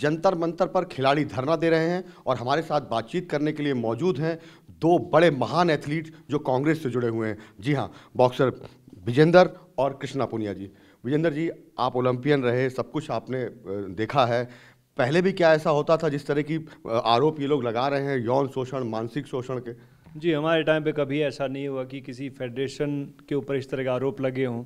जंतर मंतर पर खिलाड़ी धरना दे रहे हैं और हमारे साथ बातचीत करने के लिए मौजूद हैं दो बड़े महान एथलीट जो कांग्रेस से जुड़े हुए हैं जी हाँ बॉक्सर विजेंदर और कृष्णा पुनिया जी विजेंदर जी आप ओलंपियन रहे सब कुछ आपने देखा है पहले भी क्या ऐसा होता था जिस तरह की आरोप ये लोग लगा रहे हैं यौन शोषण मानसिक शोषण के जी हमारे टाइम पे कभी ऐसा नहीं हुआ कि किसी फेडरेशन के ऊपर इस तरह के आरोप लगे हों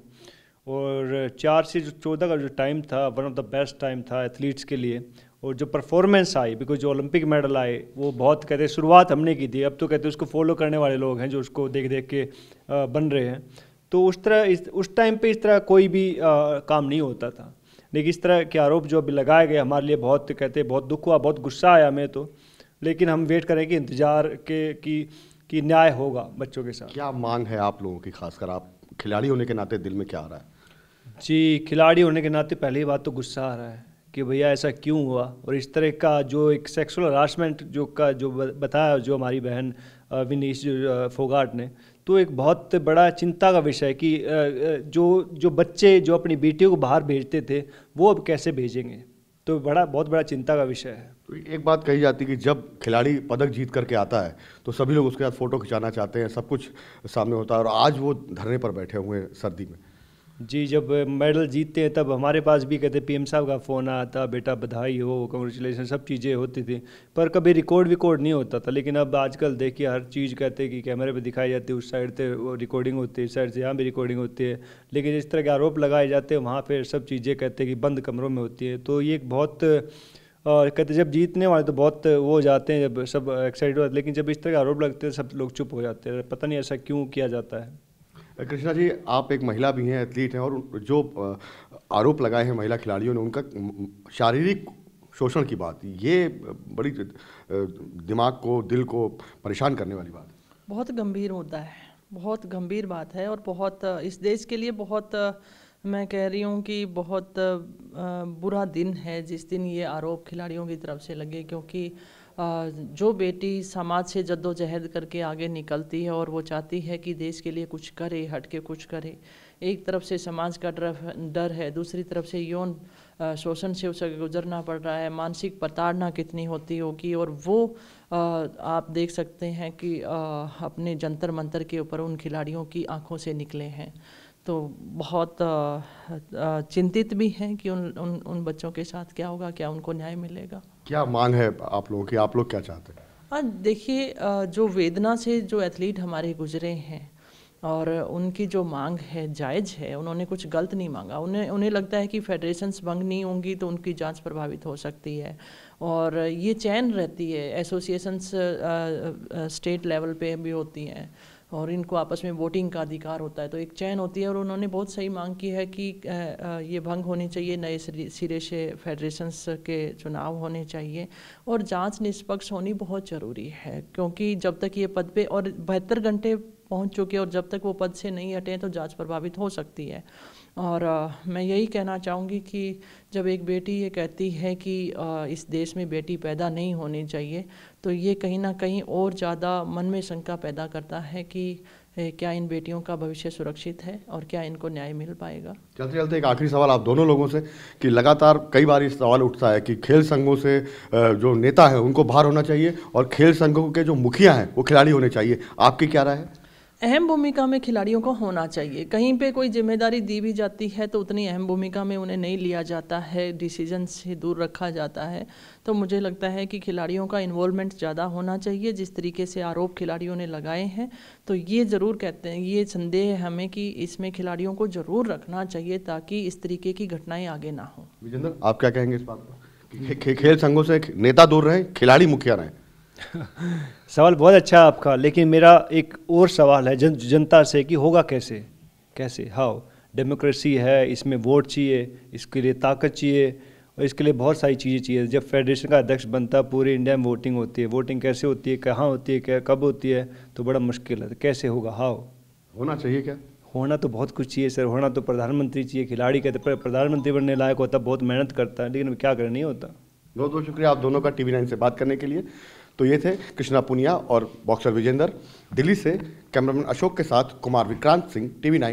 और चार से जो चौदह का जो टाइम था one of the best time था एथलीट्स के लिए और जो परफॉर्मेंस आई बिकॉज जो ओलंपिक मेडल आए वो बहुत कहते हैं शुरुआत हमने की थी अब तो कहते हैं उसको फॉलो करने वाले लोग हैं जो उसको देख देख के बन रहे हैं तो उस तरह इस उस टाइम पे इस तरह कोई भी आ, काम नहीं होता था लेकिन इस तरह के आरोप जो अभी लगाए गए हमारे लिए बहुत कहते बहुत दुख हुआ बहुत गुस्सा आया हमें तो लेकिन हम वेट करें कि इंतज़ार के कि कि न्याय होगा बच्चों के साथ क्या मांग है आप लोगों की खासकर आप खिलाड़ी होने के नाते दिल में क्या आ रहा है जी खिलाड़ी होने के नाते पहली बात तो गुस्सा आ रहा है कि भैया ऐसा क्यों हुआ और इस तरह का जो एक सेक्सुअल हरासमेंट जो का जो बताया जो हमारी बहन विनीश फोगाट ने तो एक बहुत बड़ा चिंता का विषय है कि जो जो बच्चे जो अपनी बेटियों को बाहर भेजते थे वो अब कैसे भेजेंगे तो बड़ा बहुत बड़ा चिंता का विषय है तो एक बात कही जाती है कि जब खिलाड़ी पदक जीत करके आता है तो सभी लोग उसके साथ फ़ोटो खिंचाना चाहते हैं सब कुछ सामने होता है और आज वो धरने पर बैठे हुए हैं सर्दी में जी जब मेडल जीतते हैं तब हमारे पास भी कहते पीएम साहब का फ़ोन आता बेटा बधाई हो कंग्रेचुलेसन सब चीज़ें होती थी पर कभी रिकॉर्ड विकॉर्ड नहीं होता था लेकिन अब आजकल देखिए हर चीज़ कहते हैं कि कैमरे पे दिखाई जाती है उस साइड से रिकॉर्डिंग होती है इस साइड से यहाँ भी रिकॉर्डिंग होती है लेकिन जिस तरह के आरोप लगाए जाते हैं वहाँ पर सब चीज़ें कहते हैं कि बंद कमरों में होती है तो ये एक बहुत और कहते जब जीतने वाले तो बहुत वो हो जाते हैं जब सब एक्साइटेड होते लेकिन जब इस तरह के आरोप लगते हैं सब लोग चुप हो जाते हैं पता नहीं ऐसा क्यों किया जाता है कृष्णा जी आप एक महिला भी हैं एथलीट हैं और जो आरोप लगाए हैं महिला खिलाड़ियों ने उनका शारीरिक शोषण की बात ये बड़ी दिमाग को दिल को परेशान करने वाली बात है बहुत गंभीर मुद्दा है बहुत गंभीर बात है और बहुत इस देश के लिए बहुत मैं कह रही हूँ कि बहुत बुरा दिन है जिस दिन ये आरोप खिलाड़ियों की तरफ से लगे क्योंकि जो बेटी समाज से जद्दोजहद करके आगे निकलती है और वो चाहती है कि देश के लिए कुछ करे हटके कुछ करे एक तरफ से समाज का डर डर है दूसरी तरफ से यौन शोषण से उसे गुजरना पड़ रहा है मानसिक प्रताड़ना कितनी होती होगी और वो आ, आप देख सकते हैं कि आ, अपने जंतर मंतर के ऊपर उन खिलाड़ियों की आंखों से निकले हैं तो बहुत चिंतित भी हैं कि उन उन उन बच्चों के साथ क्या होगा क्या उनको न्याय मिलेगा क्या मांग है आप लोगों की आप लोग क्या चाहते हैं हाँ देखिए जो वेदना से जो एथलीट हमारे गुजरे हैं और उनकी जो मांग है जायज़ है उन्होंने कुछ गलत नहीं मांगा उन्हें उन्हें लगता है कि फेडरेशंस भंग नहीं होंगी तो उनकी जांच प्रभावित हो सकती है और ये चैन रहती है एसोसिएशंस स्टेट लेवल पे भी होती हैं और इनको आपस में वोटिंग का अधिकार होता है तो एक चयन होती है और उन्होंने बहुत सही मांग की है कि ये भंग होनी चाहिए नए सिरे से फेडरेशंस के चुनाव होने चाहिए और जांच निष्पक्ष होनी बहुत ज़रूरी है क्योंकि जब तक ये पद पे और बहत्तर घंटे पहुंच चुके और जब तक वो पद से नहीं हटें तो जांच प्रभावित हो सकती है और आ, मैं यही कहना चाहूँगी कि जब एक बेटी ये कहती है कि आ, इस देश में बेटी पैदा नहीं होनी चाहिए तो ये कहीं ना कहीं और ज़्यादा मन में शंका पैदा करता है कि ए, क्या इन बेटियों का भविष्य सुरक्षित है और क्या इनको न्याय मिल पाएगा चलते चलते एक आखिरी सवाल आप दोनों लोगों से कि लगातार कई बार इस सवाल उठता है कि खेल संघों से जो नेता है उनको बाहर होना चाहिए और खेल संघों के जो मुखिया हैं वो खिलाड़ी होने चाहिए आपकी क्या राय है अहम भूमिका में खिलाड़ियों को होना चाहिए कहीं पे कोई जिम्मेदारी दी भी जाती है तो उतनी अहम भूमिका में उन्हें नहीं लिया जाता है डिसीजन से दूर रखा जाता है तो मुझे लगता है कि खिलाड़ियों का इन्वॉल्वमेंट ज़्यादा होना चाहिए जिस तरीके से आरोप खिलाड़ियों ने लगाए हैं तो ये ज़रूर कहते हैं ये संदेह है हमें कि इसमें खिलाड़ियों को ज़रूर रखना चाहिए ताकि इस तरीके की घटनाएँ आगे ना हों विजेंद्र आप क्या कहेंगे इस बात पर खेल संघों से नेता दूर रहें खिलाड़ी मुखिया रहें सवाल बहुत अच्छा है आपका लेकिन मेरा एक और सवाल है जन जनता से कि होगा कैसे कैसे हाउ डेमोक्रेसी है इसमें वोट चाहिए इसके लिए ताकत चाहिए और इसके लिए बहुत सारी चीज़ें चाहिए जब फेडरेशन का अध्यक्ष बनता है पूरे इंडिया में वोटिंग होती है वोटिंग कैसे होती है कहाँ होती है क्या कब होती है तो बड़ा मुश्किल है कैसे होगा हाउ होना चाहिए क्या होना तो बहुत कुछ चाहिए सर होना तो प्रधानमंत्री चाहिए खिलाड़ी कहते प्रधानमंत्री बनने लायक होता बहुत मेहनत करता है लेकिन क्या करना नहीं होता बहुत बहुत शुक्रिया आप दोनों का टीवी नाइन से बात करने के लिए तो ये थे कृष्णा पुनिया और बॉक्सर विजेंदर दिल्ली से कैमरामैन अशोक के साथ कुमार विक्रांत सिंह टीवी नाइन